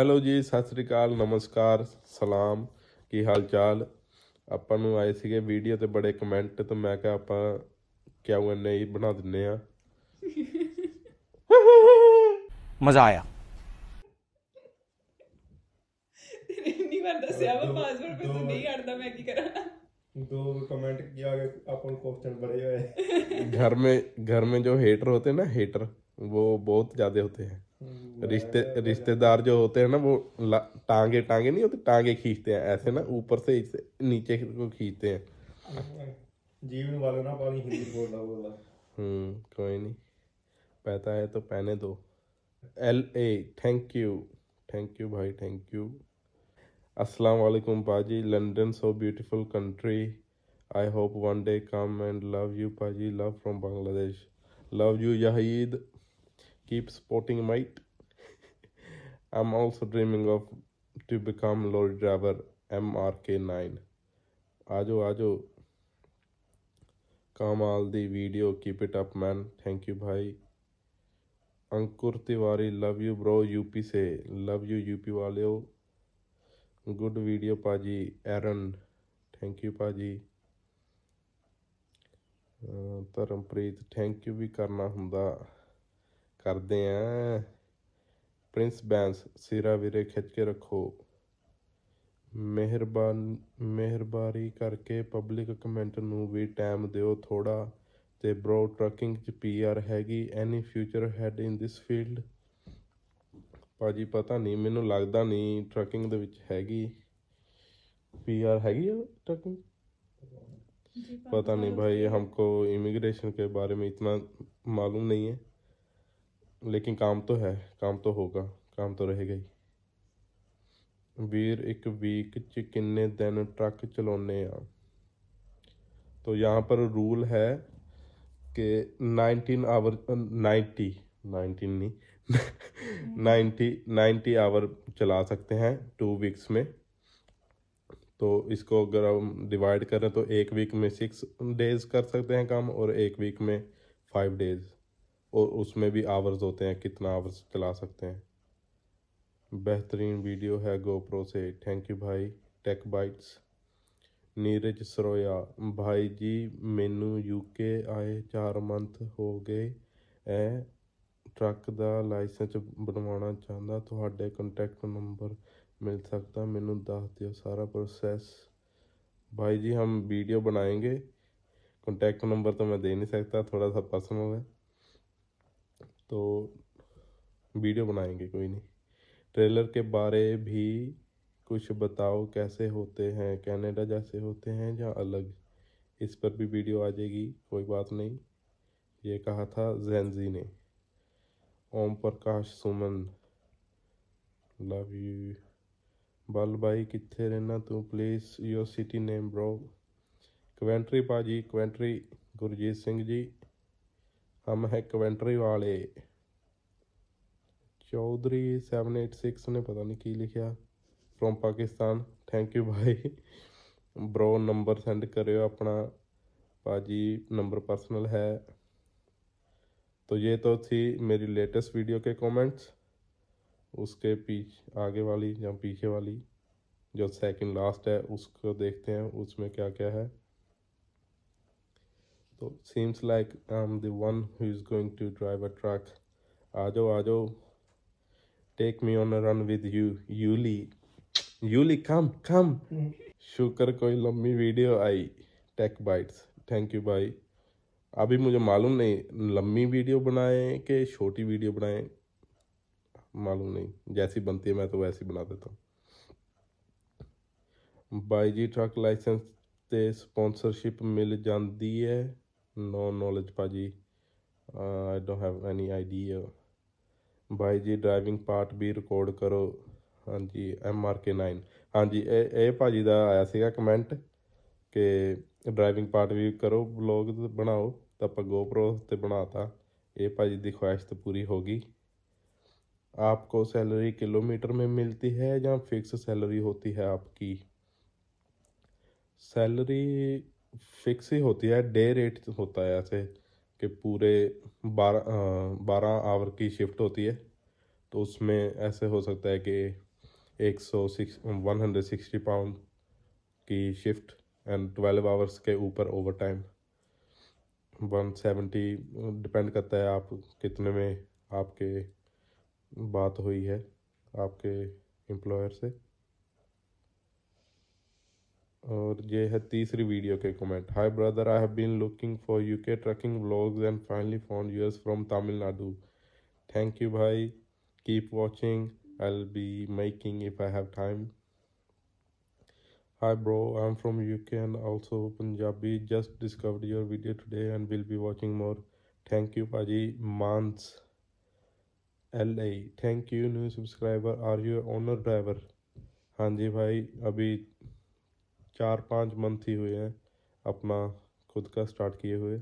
hello जी सत श्रीकाल नमस्कार सलाम की हाल चाल अपन आए थे वीडियो तो बड़े कमेंट तो मैं क्या आप क्यों इन्ने ही बना दें मजा आया घर में घर में जो हेटर होते हैं ना हेटर वो बहुत ज्यादा होते हैं रिश्ते रिश्तेदार जो होते हैं ना वो टांगे टांगे नहीं होते टांगे खींचते हैं ऐसे ना ऊपर से नीचे को खींचते हैं जीवन वाले ना पानी हिंदी बोलना बोला हम्म कोई नहीं पता है तो पहने दो L A thank you thank you भाई थैंक यू अस्सलाम वालेकुम पाजी London so beautiful country I hope one day come and love you पाजी love from Bangladesh love you यहीद keep sporting might i'm also dreaming of to become lorry driver mrk9 ajo ajo kamal the video keep it up man thank you bhai ankur tiwari love you bro up से love you up waleo good video वीडियो aaron thank you you पाजी Dharampreet thank you ਵੀ ਕਰਨਾ ਹੁੰਦਾ ਕਰਦੇ ਆ Prince Bains ਸਿਰਾ ਵੀਰੇ ਖਿੱਚ ਕੇ ਰੱਖੋ ਮਿਹਰਬਾਨ ਮਿਹਰਬਾਰੀ ਕਰਕੇ ਪਬਲਿਕ ਕਮੈਂਟ ਨੂੰ ਵੀ ਟਾਈਮ ਦਿਓ ਥੋੜਾ ਤੇ ਬ੍ਰੋ ਟਰਕਿੰਗ ਚ ਪੀਆਰ ਹੈਗੀ any future head in this field ਪਾਜੀ ਪਤਾ ਨਹੀਂ ਮੈਨੂੰ ਲੱਗਦਾ ਨਹੀਂ ਟਰਕਿੰਗ ਦੇ ਵਿੱਚ ਹੈਗੀ ਪੀਆਰ ਹੈਗੀ ਟਰਕਿੰਗ ਪਤਾ ਨਹੀਂ ਭਾਈ हमको ਇਮੀਗ੍ਰੇਸ਼ਨ ਕੇ ਬਾਰੇ में ਇਤਨਾ ਮਾਲੂਮ ਨਹੀਂ ਹੈ लेकिन काम तो है काम तो होगा काम तो रहेगा ही वीर एक वीक च ਕਿੰਨੇ दिन ट्रक चलाने तो यहाँ पर रूल है कि नाइनटीन आवर नाइन्टी नाइनटीन नहीं नाइन्टी नाइन्टी आवर चला सकते हैं टू वीक्स में तो इसको अगर हम डिवाइड करें तो एक वीक में सिक्स डेज कर सकते हैं काम और एक वीक में फाइव डेज़ और उसमें भी आवर्स होते हैं कितना आवर्स चला सकते हैं बेहतरीन वीडियो है गोप्रो से थैंक यू भाई टेक बाइट्स ਨੀरज ਸਰੋਇਆ ਭਾਈ ਜੀ ਮੈਨੂੰ ਯੂਕੇ ਆਏ 4 ਮੰਥ ਹੋ ਗਏ ਐ ਟਰੱਕ ਦਾ ਲਾਇਸੈਂਸ ਬਣਵਾਉਣਾ ਚਾਹੁੰਦਾ ਤੁਹਾਡੇ ਕੰਟੈਕਟ ਨੰਬਰ ਮਿਲ ਸਕਦਾ ਮੈਨੂੰ ਦੱਸ ਦਿਓ ਸਾਰਾ ਪ੍ਰੋਸੈਸ भाई जी हम वीडियो बनाएंगे कॉन्टैक्ट नंबर तो मैं दे नहीं सकता थोड़ा सा पर्सनल है तो वीडियो बनाएंगे कोई नहीं ट्रेलर के बारे भी कुछ बताओ कैसे होते हैं कनाडा जैसे होते हैं या अलग इस पर भी वीडियो आ जाएगी कोई बात नहीं ये कहा था जैनजी ने ओम प्रकाश सुमन लव यू बल भाई कितने रहना तू please your city name bro Coventry पाजी क्वेंट्री गुरजीत सिंह जी हम हैं कमेंट्री वाले चौधरी सेवन एट सिक्स ने पता नहीं की लिखा फ्रॉम पाकिस्तान थैंक यू भाई ब्रो नंबर सेंड करो अपना भाजी नंबर पर्सनल है तो ये तो थी मेरी लेटेस्ट वीडियो के कमेंट्स उसके पीछ आगे वाली या पीछे वाली जो सेकंड लास्ट है उसको देखते हैं उसमें क्या क्या है तो seems like I am the one who is going to drive a truck आ जाओ आ जाओ take me on a run with you यूली यूली कम कम शुक्र कोई लम्बी video I tech bytes thank you भाई अभी मुझे मालूम नहीं लम्बी वीडियो बनाए कि छोटी वीडियो बनाए मालूम नहीं जैसी बनती है मैं तो वैसी बना देता हूँ बाई जी ट्रक लाइसेंस से स्पॉन्सरशिप मिल जाती है no knowledge ਭਾਜੀ I don't have any idea ਬਾਈ ਜੀ ਡਰਾਈਵਿੰਗ ਪਾਰਟ ਵੀ ਰਿਕਾਰਡ ਕਰੋ ਹਾਂਜੀ ਐਮ ਆਰ ਕੇ 9 ਹਾਂਜੀ ਇਹ ਇਹ ਭਾਜੀ ਦਾ ਆਇਆ ਸੀਗਾ ਕਮੈਂਟ ਕਿ ਡਰਾਈਵਿੰਗ ਪਾਰਟ ਵੀ ਕਰੋ ਵਲੌਗ ਬਣਾਓ ਤਾਂ ਆਪਾਂ GoPro ਤੇ ਬਣਾਤਾ ਇਹ ਭਾਜੀ ਦੀ ਖੁਆਇਸ਼ ਤਾਂ ਪੂਰੀ ਹੋ ਗਈ ਆਪਕੋ ਸੈਲਰੀ ਕਿਲੋਮੀਟਰ ਮੇ मिलती ਹੈ ਜਾਂ ਫਿਕਸ ਸੈਲਰੀ होती ਹੈ ਆਪਕੀ ਸੈਲਰੀ फिक्स ही होती है डे रेट होता है ऐसे कि पूरे बारह बारह आवर की शिफ्ट होती है तो उसमें ऐसे हो सकता है कि एक सौ six one hundred sixty pound की शिफ्ट एंड ट्वेल्व आवर्स के ऊपर over time one seventy depend करता है आप कितने में आपके बात हुई है आपके एम्प्लॉयर से और ये है तीसरी वीडियो के comment hi brother I have been looking for UK trucking blogs and finally found yours from Tamil Nadu thank you भाई keep watching I will be making if I have time hi bro I am from UK and also Punjabi just discovered your video today and will be watching more thank you भाजी Manas L A thank you new subscriber are your owner driver हाँ जी भाई अभी चार पाँच month ही हुए हैं अपना खुद का स्टार्ट किए हुए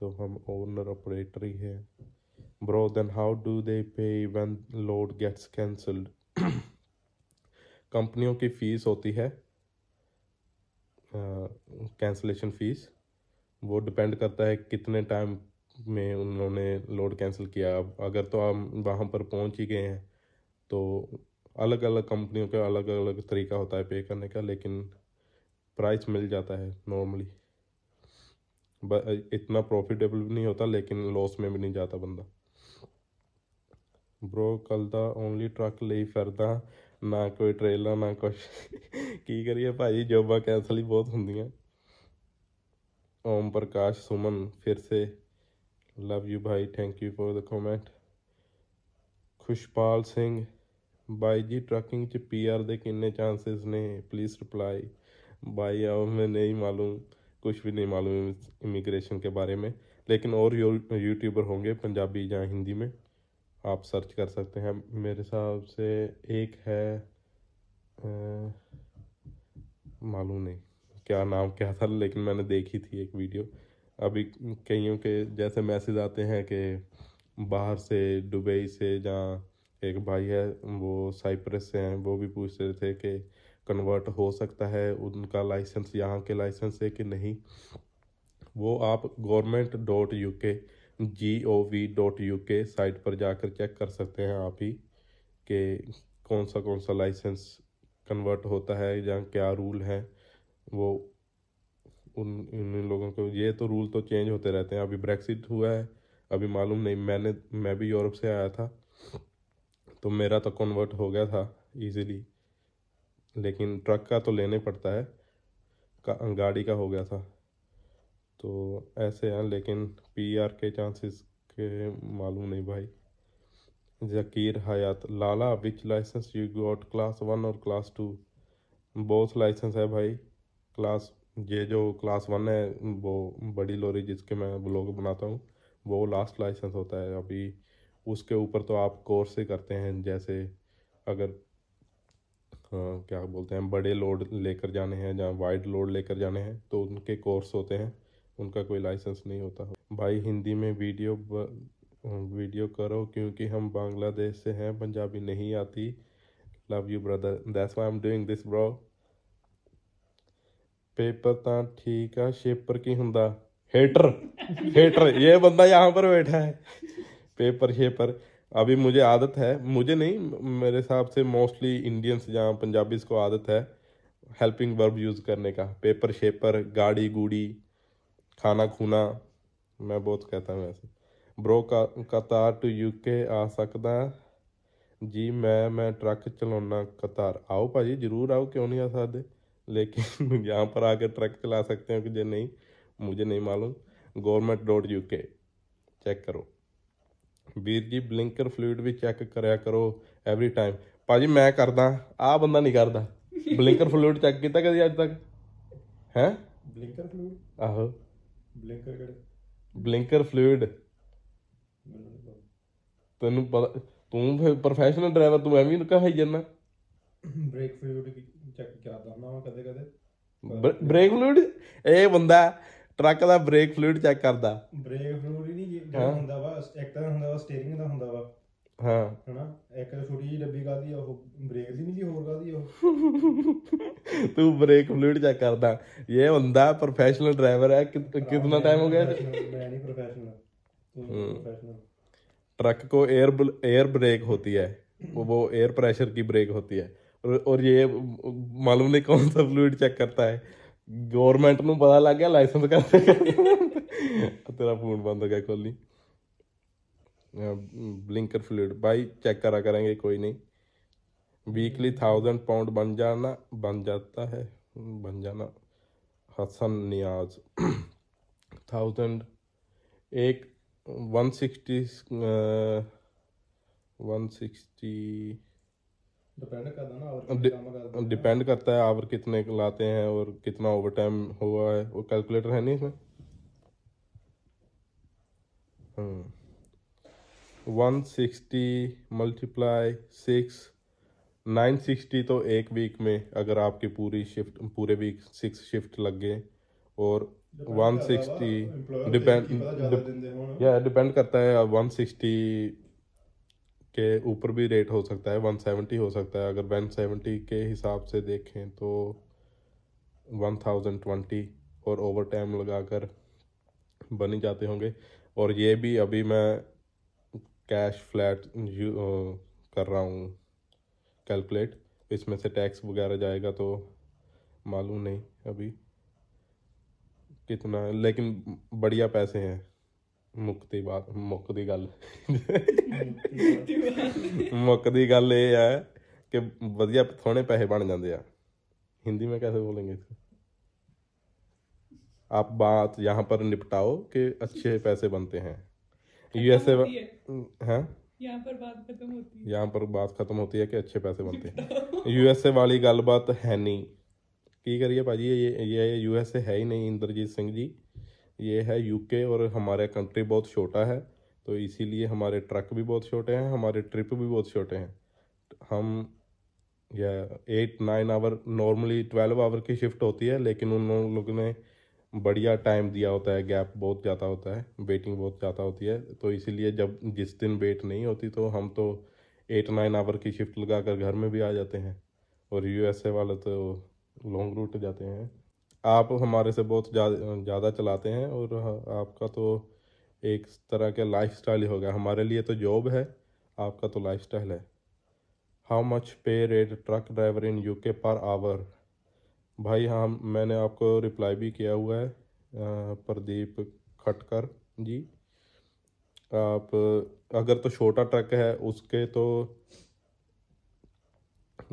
तो हम ओनर ऑपरेटर ही हैं bro then how do they pay one load gets cancelled कंपनियों की फ़ीस होती है कैंसलेशन फ़ीस वो डिपेंड करता है कितने टाइम में उन्होंने लोड कैंसिल किया अगर तो हम वहाँ पर पहुँच ही गए हैं तो अलग अलग कंपनियों का अलग अलग तरीका होता है पे करने का लेकिन प्राइस मिल जाता है नॉर्मली इतना प्रॉफिटेबल भी नहीं होता लेकिन लॉस में भी नहीं जाता बंदा ब्रो कल तो ओनली ट्रक ले फिरदा ना कोई ट्रेलर ना कुछ की करिए भाजी जॉबा कैंसल ही बहुत होंगे ओम प्रकाश सुमन फिर से लव यू भाई thank you for the comment Khushpal Singh भाई जी ट्रकिंग पी आर के किन्ने चांसिस ने प्लीज़ रिप्लाई भाई अब मैं नहीं मालूम कुछ भी नहीं मालूम इमिग्रेशन के बारे में लेकिन और यूट्यूबर होंगे पंजाबी या हिंदी में आप सर्च कर सकते हैं मेरे हिसाब से एक है मालूम नहीं क्या नाम क्या था लेकिन मैंने देखी थी एक वीडियो अभी कईयों के जैसे मैसेज आते हैं कि बाहर से दुबई से जहाँ एक भाई है वो साइप्रस से हैं वो भी पूछ रहे थे कि कन्वर्ट हो सकता है उनका लाइसेंस यहाँ के लाइसेंस है कि नहीं वो आप government dot U K G O V dot U K site पर जाकर चेक कर सकते हैं आप ही कि कौन सा कौन सा लाइसेंस कन्वर्ट होता है या क्या रूल है वो उन उन लोगों को ये तो रूल तो चेंज होते रहते हैं अभी ब्रेक्सिट हुआ है अभी मालूम नहीं मैंने मैं भी यूरोप से आया था तो मेरा तो कन्वर्ट हो गया था इजीली लेकिन ट्रक का तो लेने पड़ता है का गाड़ी का हो गया था तो ऐसे हैं लेकिन पीआर के चांसेस के मालूम नहीं भाई Zakir Hayat Lala which license you got class one और क्लास टू बोथ लाइसेंस है भाई क्लास ये जो क्लास वन है वो बड़ी लोरी जिसके मैं ब्लॉग बनाता हूँ वो लास्ट लाइसेंस होता है अभी उसके ऊपर तो आप कोर्स ही करते हैं जैसे अगर क्या बोलते हैं बड़े लोड लेकर जाने हैं जहाँ वाइड लोड लेकर जाने हैं तो उनके कोर्स होते हैं उनका कोई लाइसेंस नहीं होता भाई हिंदी में वीडियो ब, वीडियो करो क्योंकि हम बांग्लादेश से हैं पंजाबी नहीं आती love you brother that's I am doing this bro paper तो ठीक है शेपर की हूँ हेटर हेटर ये बंदा यहाँ पर बैठा है पेपर शेपर अभी मुझे आदत है मुझे नहीं मेरे हिसाब से मोस्टली इंडियंस जहाँ पंजाबीज़ को आदत है हेल्पिंग वर्ब यूज़ करने का पेपर शेपर गाड़ी गुड़ी खाना खूना मैं बहुत कहता हूँ वैसे ब्रो का कतार टू यूके आ ਸਕਦਾ जी मैं मैं ट्रक ਚਲਾਉਣਾ कतार आओ भाजी ज़रूर आओ क्यों नहीं आ सकते लेकिन यहाँ पर आकर ट्रक चला सकते हो कि जो नहीं मुझे नहीं मालूम government dot U K check करो ਵੀਰ ਜੀ ਬਲਿੰਕਰ ਫਲੂਇਡ ਵੀ ਚੈੱਕ ਕਰਿਆ ਕਰੋ ਐਵਰੀ ਟਾਈਮ ਭਾਜੀ ਮੈਂ ਕਰਦਾ ਆ ਬੰਦਾ ਨਹੀਂ ਕਰਦਾ ਬਲਿੰਕਰ ਫਲੂਇਡ ਚੈੱਕ ਕੀਤਾ ਕਦੀ ਅੱਜ ਤੱਕ ਹੈ ਬਲਿੰਕਰ ਫਲੂਇਡ ਆਹੋ ਬਲਿੰਕਰ ਕਿਹੜੇ ਬਲਿੰਕਰ ਫਲੂਇਡ ਤੈਨੂੰ ਪਤਾ ਤੂੰ ਫਿਰ ਪ੍ਰੋਫੈਸ਼ਨਲ ਡਰਾਈਵਰ ਤੂੰ ਐਵੇਂ ਹੀ ਕਹਾਈ ਜਾਂਦਾ ਬ੍ਰੇਕ ਫਲੂਇਡ ਚੈੱਕ ਕਰਦਾ ਹੁੰਦਾ ਮੈਂ ਕਦੇ ਕਦੇ ਬ੍ਰੇਕ ਫਲੂਇਡ ਇਹ ਬੰਦਾ ਟਰੱਕ ਦਾ ਬ੍ਰੇਕ ਫਲੂਇਡ ਚੈੱਕ ਕਰਦਾ ਬ੍ਰੇਕ ਫਲੂਇਡ ਹੀ ਨਹੀਂ ਜਿਹੜਾ ਹੁੰਦਾ ਵਾ ਇੱਕ ਤਰ੍ਹਾਂ ਹੁੰਦਾ ਵਾ ਸਟੀਅਰਿੰਗ ਦਾ ਹੁੰਦਾ ਵਾ ਹਾਂ ਹਨਾ ਇੱਕ ਛੋਟੀ ਜਿਹੀ ਡੱਬੀ ਕਾਦੀ ਉਹ ਬ੍ਰੇਕ ਦੀ ਨਹੀਂ ਸੀ ਹੋਰ ਕਾਦੀ ਉਹ ਤੂੰ ਬ੍ਰੇਕ ਫਲੂਇਡ ਚੈੱਕ ਕਰਦਾ ਇਹ ਹੁੰਦਾ ਪ੍ਰੋਫੈਸ਼ਨਲ ਡਰਾਈਵਰ ਹੈ ਕਿੰਨਾ ਟਾਈਮ ਹੋ ਗਿਆ ਮੈਂ ਨਹੀਂ ਪ੍ਰੋਫੈਸ਼ਨਲ ਪ੍ਰੋਫੈਸ਼ਨल ट्रक को एयर एयर ब्रेक होती है वो एयर प्रेशर की ब्रेक होती है और, और ये मालूम नहीं कौन सा फ्लूड चेक करता है ਗਵਰਨਮੈਂਟ ਨੂੰ ਪਤਾ ਲੱਗ ਗਿਆ ਲਾਇਸੈਂਸ ਕਰਦੇ ਤੇਰਾ ਫੋਨ ਬੰਦ ਹੋ ਗਿਆ ਕੋਲੀ ਬਲਿੰਕਰ ਫਲੂਇਡ ਬਾਈ ਚੈੱਕ करा ਕਰਾਂਗੇ ਕੋਈ ਨਹੀਂ वीकली थाउजेंड पाउंड बन जाना बन जाता है बन जाना हसन नियाज थाउजेंड एक one sixty one sixty depend करता है आवर कितने लाते हैं और कितना ओवर टाइम हुआ है वो कैलकुलेटर है नहीं इसमें one sixty multiply six nine sixty तो एक वीक में अगर आपकी पूरी शिफ्ट पूरे वीक सिक्स शिफ्ट लग गए और वन सिक्सटी डिपेंड या डिपेंड करता है वन सिक्सटी के ऊपर भी रेट हो सकता है वन सेवेंटी हो सकता है अगर वन सेवेंटी के हिसाब से देखें तो वन थाउजेंड ट्वेंटी और ओवर टाइम लगा कर बन जाते होंगे और ये भी अभी मैं कैश फ्लैट कर रहा हूँ कैलकुलेट इसमें से टैक्स वगैरह जाएगा तो मालूम नहीं अभी कितना लेकिन बढ़िया पैसे हैं ਮੁੱਕਦੀ ਬਾਤ ਮੁੱਕਦੀ ਗੱਲ ਮੁੱਕਦੀ ਗੱਲ ਇਹ ਹੈ ਕਿ ਵਧੀਆ ਥੋੜੇ ਪੈਸੇ ਬਣ ਜਾਂਦੇ ਆ हिंदी में कैसे बोलेंगे इसको आप बात यहाँ पर निपटाओ कि अच्छे पैसे बनते हैं यूएसए हैं यहाँ पर बात खत्म होती है कि अच्छे पैसे बनते हैं यूएसए वाली गलबात है नहीं की करिए भाजी ये ये यूएसए है ही नहीं इंद्रजीत सिंह जी ये है यूके और हमारे कंट्री बहुत छोटा है तो इसीलिए हमारे ट्रक भी बहुत छोटे हैं हमारे ट्रिप भी बहुत छोटे हैं हम या eight nine hour normally twelve hour की शिफ्ट होती है लेकिन उन लोगों ने बढ़िया टाइम दिया होता है गैप बहुत ज़्यादा होता है वेटिंग बहुत ज़्यादा होती है तो इसीलिए जब जिस दिन वेट नहीं होती तो हम तो एट नाइन आवर की शिफ्ट लगा कर घर में भी आ जाते हैं और यूएसए वाले तो लॉन्ग रूट जाते हैं आप हमारे से बहुत ज़्यादा चलाते हैं और आपका तो एक तरह का लाइफ स्टाइल ही गया हमारे लिए तो जॉब है आपका तो लाइफ स्टाइल है how much pay rate truck driver in U per hour भाई हाँ मैंने आपको रिप्लाई भी किया हुआ है प्रदीप खटकर जी आप अगर तो छोटा ट्रक है उसके तो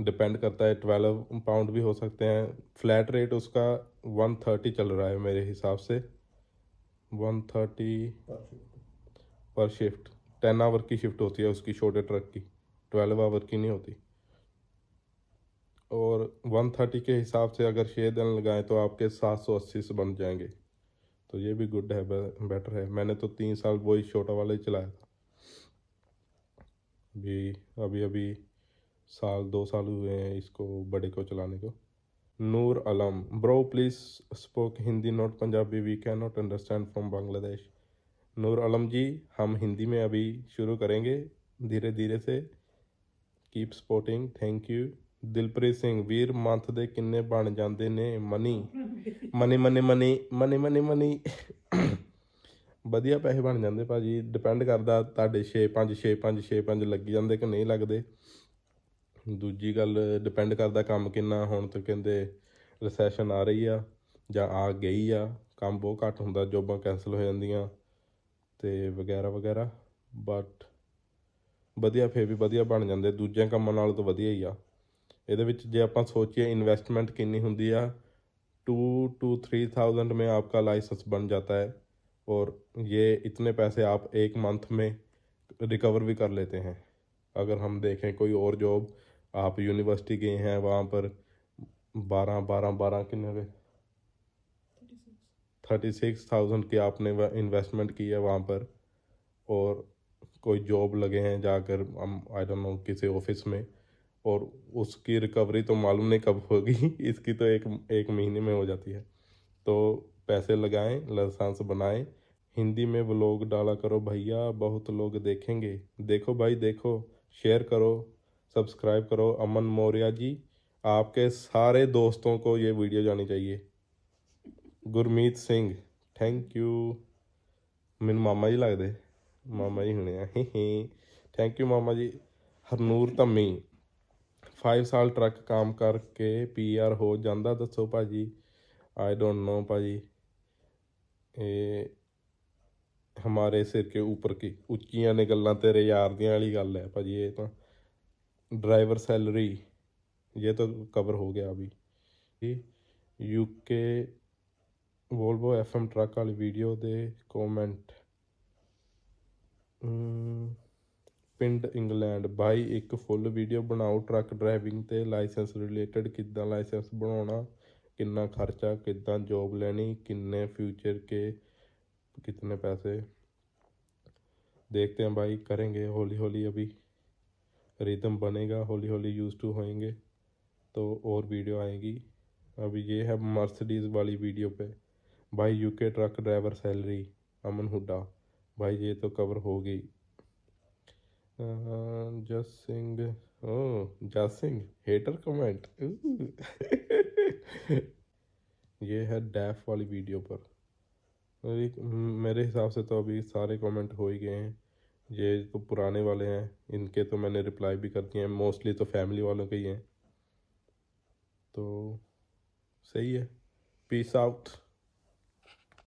डिपेंड करता है ट्वेल्व पाउंड भी हो सकते हैं फ्लैट रेट उसका वन थर्टी चल रहा है मेरे हिसाब से वन थर्टी पर शिफ्ट टेन आवर की शिफ्ट होती है उसकी छोटे ट्रक की ट्वेल्व आवर की नहीं होती और वन थर्टी के हिसाब से अगर छः दिन लगाएं तो आपके सात सौ अस्सी से बन जाएंगे तो ये भी गुड है बेटर है मैंने तो तीन साल वही छोटा वाला ही चलाया था अभी अभी अभी साल दो साल हुए हैं इसको बड़े को चलाने को Noor Alam bro please spoke Hindi not Punjabi we can not understand from Bangladesh Noor Alam ji हम हिंदी में अभी शुरू करेंगे धीरे धीरे से keep supporting thank you Dilpreet Singh ਵੀਰ ਮੰਥ ਦੇ ਕਿੰਨੇ ਬਣ ਜਾਂਦੇ ਨੇ money money money money money money money ਵਧੀਆ ਪੈਸੇ ਬਣ ਜਾਂਦੇ ਭਾਜੀ ਡਿਪੈਂਡ ਕਰਦਾ ਤੁਹਾਡੇ 6 5 6 5 6 5 ਲੱਗ ਜਾਂਦੇ ਕਿ ਨਹੀਂ ਲੱਗਦੇ ਦੂਜੀ ਗੱਲ ਡਿਪੈਂਡ ਕਰਦਾ ਕੰਮ ਕਿੰਨਾ ਹੁਣ ਤੱਕ ਕਹਿੰਦੇ ਰੈਸੈਸ਼ਨ ਆ ਰਹੀ ਆ ਜਾਂ ਆ ਗਈ ਆ ਕੰਮ ਬਹੁਤ ਘੱਟ ਹੁੰਦਾ ਜੋਬਾਂ ਕੈਨਸਲ ਹੋ ਜਾਂਦੀਆਂ ਤੇ ਵਗੈਰਾ ਵਗੈਰਾ ਬਟ ਵਧੀਆ ਫੇਰ ਵੀ ਵਧੀਆ ਬਣ ਜਾਂਦੇ ਦੂਜਿਆਂ ਕੰਮਾਂ ਨਾਲੋਂ ਤਾਂ ਵਧੀਆ ਹੀ ਆ ਇਹਦੇ ਵਿੱਚ ਜੇ ਆਪਾਂ ਸੋਚੀਏ ਇਨਵੈਸਟਮੈਂਟ ਕਿੰਨੀ ਹੁੰਦੀ ਆ 2 ਟੂ 3000 थाउजेंड ਆਪਕਾ ਲਾਇਸੈਂਸ ਬਣ बन ਹੈ ਔਰ ਇਹ ਇਤਨੇ ਪੈਸੇ ਆਪ आप ਮੰਥ मंथ ਰਿਕਵਰ ਵੀ ਕਰ कर लेते ਅਗਰ ਹਮ ਦੇਖੇ ਕੋਈ कोई ਜੋਬ आप यूनिवर्सिटी गए हैं वहाँ पर बारह बारह बारह कितने हुए थर्टी सिक्स थाउजेंड के आपने इन्वेस्टमेंट की है वहाँ पर और कोई जॉब लगे हैं जाकर हम आई डोंट नो किसी ऑफिस में और उसकी रिकवरी तो मालूम नहीं कब होगी इसकी तो एक एक महीने में हो जाती है तो पैसे लगाएं लाइसेंस बनाएं हिंदी में व्लॉग डाला करो भैया बहुत लोग देखेंगे देखो भाई देखो शेयर करो सब्सक्राइब करो अमन मौर्या जी आपके सारे दोस्तों को ये वीडियो जानी चाहिए गुरमीत सिंह थैंक यू मैनू मामा जी लगदे मामा जी हुने ही थैंक यू मामा जी ਹਰਨੂਰ ਧੰਮੀ 5 ਸਾਲ ਟਰੱਕ ਕੰਮ ਕਰਕੇ ਪੀਆਰ ਹੋ ਜਾਂਦਾ ਦੱਸੋ ਭਾਜੀ ਆਈ ਡੋਨਟ ਨੋ ਭਾਜੀ ਇਹ ਹਮਾਰੇ ਸਿਰ ਕੇ ਉੱਪਰ ਕੀ ਉੱਚੀਆਂ ਨੇ ਗੱਲਾਂ ਤੇਰੇ ਯਾਰ ਦੀਆਂ ਵਾਲੀ ਗੱਲ ਹੈ ਭਾਜੀ ਇਹ ਤਾਂ ਸੈਲਰੀ ਇਹ ਤਾਂ ਕਵਰ ਹੋ ਗਿਆ गया अभी ਯੂਕੇ ਵੋਲਵੋ ਐਫਐਮ ਟਰੱਕ ਵਾਲੀ ਵੀਡੀਓ ਦੇ ਕਮੈਂਟ ਪਿੰਡ ਇੰਗਲੈਂਡ ਬਾਈ ਇੱਕ ਫੁੱਲ ਵੀਡੀਓ ਬਣਾਓ ਟਰੱਕ ਡਰਾਈਵਿੰਗ ਤੇ ਲਾਇਸੈਂਸ ਰਿਲੇਟਡ ਕਿੱਦਾਂ ਲਾਇਸੈਂਸ ਬਣਾਉਣਾ ਕਿੰਨਾ ਖਰਚਾ ਕਿੱਦਾਂ ਜੌਬ ਲੈਣੀ ਕਿੰਨੇ ਫਿਊਚਰ ਕੇ ਕਿੰਨੇ ਪੈਸੇ ਦੇਖਦੇ ਹਾਂ ਬਾਈ ਕਰਾਂਗੇ ਹੌਲੀ ਹੌਲੀ ਅਭੀ रिदम बनेगा हौली हौली यूज़ टू होएंगे तो और वीडियो आएगी अभी ये है मर्सिडीज़ वाली वीडियो पे भाई UK truck driver salary Aman Hooda भाई ये तो कवर हो गई जस सिंह ओ जस सिंह हेटर कमेंट ये है डैफ वाली वीडियो पर मेरे हिसाब से तो अभी सारे कमेंट हो ही गए हैं ये तो पुराने वाले हैं इनके तो मैंने रिप्लाई भी कर दिए हैं मोस्टली तो फैमिली वालों के ही हैं तो सही है पीस आउट